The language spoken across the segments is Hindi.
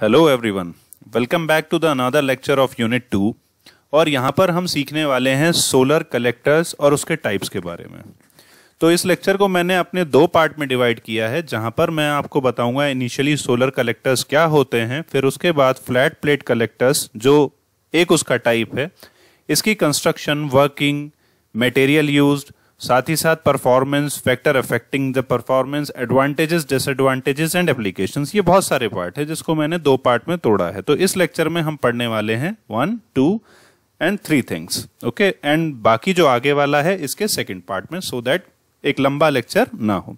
hello everyone welcome back to the another lecture of unit two और यहाँ पर हम सीखने वाले हैं सोलर कलेक्टर्स और उसके टाइप्स के बारे में तो इस लेक्चर को मैंने अपने दो पार्ट में डिवाइड किया है जहाँ पर मैं आपको बताऊंगा इनिशियली सोलर कलेक्टर्स क्या होते हैं फिर उसके बाद फ्लैट प्लेट कलेक्टर्स जो एक उसका टाइप है इसकी कंस्ट्रक्शन वर्किंग मटेरियल यूज्ड साथ ही साथ performance factor affecting the performance advantages disadvantages and applications ये बहुत सारे पार्ट है जिसको मैंने दो पार्ट में तोड़ा है तो इस लेक्चर में हम पढ़ने वाले हैं one two and three things okay and बाकी जो आगे वाला है इसके सेकेंड पार्ट में सो so दैट एक लंबा लेक्चर ना हो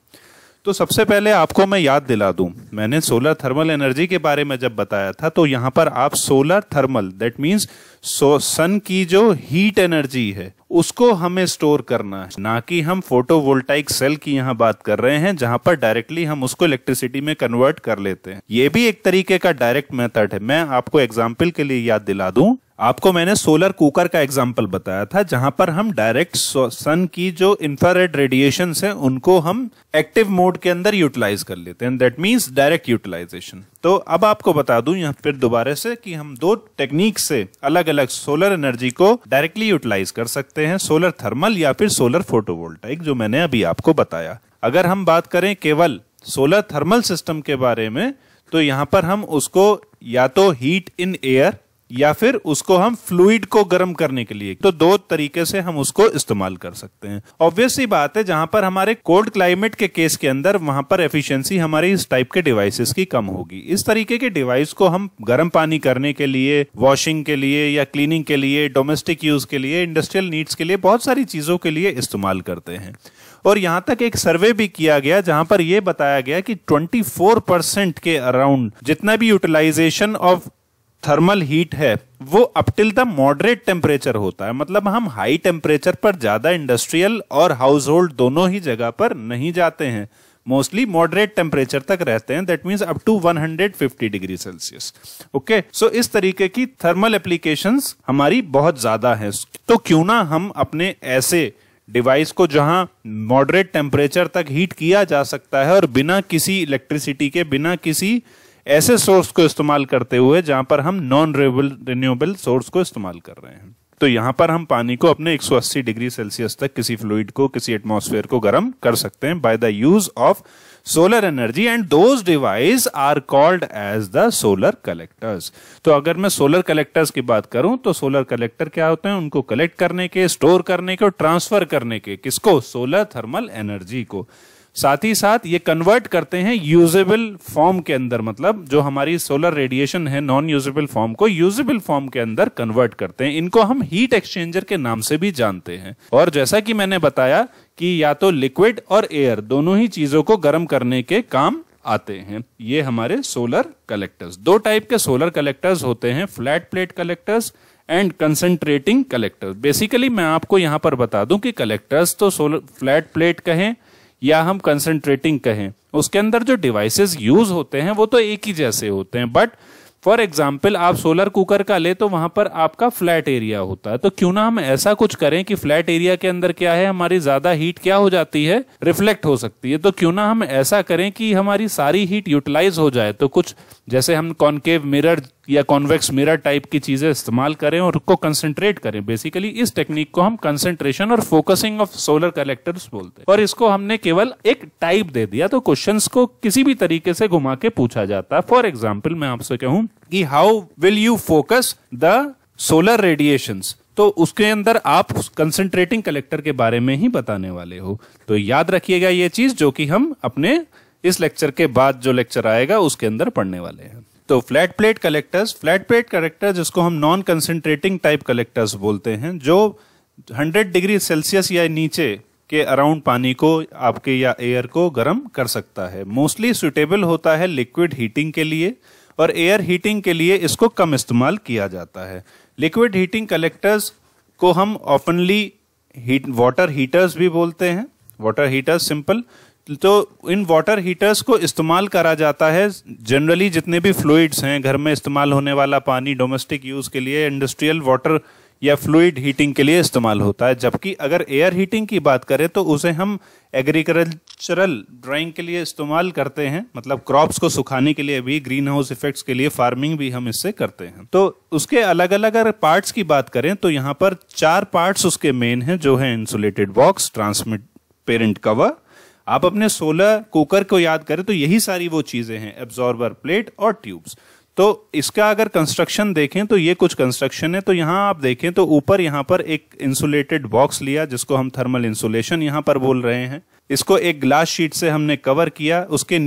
तो सबसे पहले आपको मैं याद दिला दूं मैंने सोलर थर्मल एनर्जी के बारे में जब बताया था तो यहाँ पर आप solar thermal that means so sun की जो हीट एनर्जी है उसको हमें स्टोर करना है ना कि हम फोटोवोल्टाइक सेल की यहाँ बात कर रहे हैं जहां पर डायरेक्टली हम उसको इलेक्ट्रिसिटी में कन्वर्ट कर लेते हैं ये भी एक तरीके का डायरेक्ट मेथड है मैं आपको एग्जाम्पल के लिए याद दिला दूं आपको मैंने सोलर कुकर का एग्जाम्पल बताया था जहां पर हम डायरेक्ट सन की जो इंफ्रारेड रेडिएशन है उनको हम एक्टिव मोड के अंदर यूटिलाइज कर लेते हैं दैट मीन्स डायरेक्ट यूटिलाइजेशन तो अब आपको बता दूं यहाँ फिर दोबारा से कि हम दो टेक्निक से अलग अलग सोलर एनर्जी को डायरेक्टली यूटिलाइज कर सकते हैं सोलर थर्मल या फिर सोलर फोटोवोल्टाइक जो मैंने अभी आपको बताया अगर हम बात करें केवल सोलर थर्मल सिस्टम के बारे में तो यहाँ पर हम उसको या तो हीट इन एयर या फिर उसको हम फ्लूड को गर्म करने के लिए तो दो तरीके से हम उसको इस्तेमाल कर सकते हैं ऑब्वियसली बात है जहां पर हमारे कोल्ड क्लाइमेट के केस के अंदर वहां पर एफिशिएंसी हमारे इस टाइप के डिवाइसेस की कम होगी इस तरीके के डिवाइस को हम गर्म पानी करने के लिए वॉशिंग के लिए या क्लीनिंग के लिए डोमेस्टिक यूज के लिए इंडस्ट्रियल नीड्स के लिए बहुत सारी चीजों के लिए इस्तेमाल करते हैं और यहां तक एक सर्वे भी किया गया जहां पर यह बताया गया कि 24 परसेंट के अराउंड जितना भी यूटिलाइजेशन ऑफ थर्मल हीट है वो up till the moderate temperature होता है मतलब हम हाई टेम्परेचर पर ज़्यादा इंडस्ट्रियल और हाउस होल्ड दोनों ही जगह पर नहीं जाते हैं मोस्टली मॉडरेट टेम्परेचर तक रहते हैं that means up to 150 degree Celsius okay so इस तरीके की थर्मल एप्लीकेशन हमारी बहुत ज़्यादा है तो क्यों ना हम अपने ऐसे डिवाइस को जहां मॉडरेट टेम्परेचर तक हीट किया जा सकता है और बिना किसी इलेक्ट्रिसिटी के बिना किसी ऐसे सोर्स को इस्तेमाल करते हुए जहां पर हम नॉन रिन्यूएबल सोर्स को इस्तेमाल कर रहे हैं तो यहां पर हम पानी को अपने 180 डिग्री सेल्सियस तक किसी फ्लूड को किसी एटमॉस्फेयर को गर्म कर सकते हैं by the use of solar energy and those devices are called as the solar collectors तो अगर मैं सोलर कलेक्टर्स की बात करूं तो सोलर कलेक्टर क्या होते हैं उनको कलेक्ट करने के स्टोर करने के और ट्रांसफर करने के किसको सोलर थर्मल एनर्जी को साथ ही साथ ये कन्वर्ट करते हैं यूजेबल फॉर्म के अंदर मतलब जो हमारी सोलर रेडिएशन है नॉन यूजेबल फॉर्म को यूजेबल फॉर्म के अंदर कन्वर्ट करते हैं इनको हम हीट एक्सचेंजर के नाम से भी जानते हैं और जैसा कि मैंने बताया कि या तो लिक्विड और एयर दोनों ही चीजों को गर्म करने के काम आते हैं ये हमारे सोलर कलेक्टर्स दो टाइप के सोलर कलेक्टर्स होते हैं flat plate collectors and concentrating collectors basically मैं आपको यहां पर बता दूं कि कलेक्टर्स तो सोलर फ्लैट प्लेट कहें या हम कंसंट्रेटिंग कहें उसके अंदर जो डिवाइसेस यूज होते हैं वो तो एक ही जैसे होते हैं बट फॉर एग्जाम्पल आप सोलर कुकर का ले तो वहां पर आपका फ्लैट एरिया होता है तो क्यों ना हम ऐसा कुछ करें कि फ्लैट एरिया के अंदर क्या है हमारी ज्यादा हीट क्या हो जाती है रिफ्लेक्ट हो सकती है तो क्यों ना हम ऐसा करें कि हमारी सारी हीट यूटिलाइज हो जाए तो कुछ जैसे हम कॉन्केव मिरर या कॉन्वेक्स मिरर टाइप की चीजें इस्तेमाल करें और उसको कंसेंट्रेट करें बेसिकली इस टेक्निक को हम कंसेंट्रेशन और फोकसिंग ऑफ सोलर कलेक्टर्स बोलते हैं और इसको हमने केवल एक टाइप दे दिया तो क्वेश्चंस को किसी भी तरीके से घुमा के पूछा जाता है फॉर एग्जाम्पल मैं आपसे कहूं कि how will you focus the solar radiations तो उसके अंदर आप कंसंट्रेटिंग कलेक्टर के बारे में ही बताने वाले हो तो याद रखिएगा ये चीज जो कि हम अपने इस लेक्चर के बाद जो लेक्चर आएगा उसके अंदर पढ़ने वाले हैं तो flat plate collectors flat plate collector जिसको हम नॉन कंसंट्रेटिंग टाइप कलेक्टर्स बोलते हैं जो 100 डिग्री सेल्सियस या नीचे के अराउंड पानी को आपके या एयर को गर्म कर सकता है मोस्टली सुटेबल होता है लिक्विड हीटिंग के लिए और एयर हीटिंग के लिए इसको कम इस्तेमाल किया जाता है लिक्विड हीटिंग कलेक्टर्स को हम ओपनली हीट वाटर हीटर्स भी बोलते हैं वाटर हीटर्स सिंपल तो इन वाटर हीटर्स को इस्तेमाल करा जाता है जनरली जितने भी फ्लूड्स हैं घर में इस्तेमाल होने वाला पानी डोमेस्टिक यूज़ के लिए इंडस्ट्रियल वाटर या फ्लूड हीटिंग के लिए इस्तेमाल होता है जबकि अगर एयर हीटिंग की बात करें तो उसे हम एग्रीकल्चरल ड्राइंग के लिए इस्तेमाल करते हैं मतलब क्रॉप्स को सुखाने के लिए भी ग्रीन हाउस इफेक्ट्स के लिए फार्मिंग भी हम इससे करते हैं तो उसके अलग अलग अगर पार्ट्स की बात करें तो यहाँ पर चार पार्ट्स उसके मेन हैं जो है insulated box transparent cover आप अपने सोलर कुकर को याद करें तो यही सारी वो चीज़ें हैं एब्जॉर्बर प्लेट और ट्यूब्स तो इसका अगर कंस्ट्रक्शन देखें तो ये कुछ कंस्ट्रक्शन है तो यहाँ आप देखें तो ऊपर यहाँ पर एक इंसुलेटेड बॉक्स लिया जिसको हम थर्मल इंसुलेशन यहाँ पर बोल रहे हैं इसको एक ग्लास शीट से हमने कवर किया उसके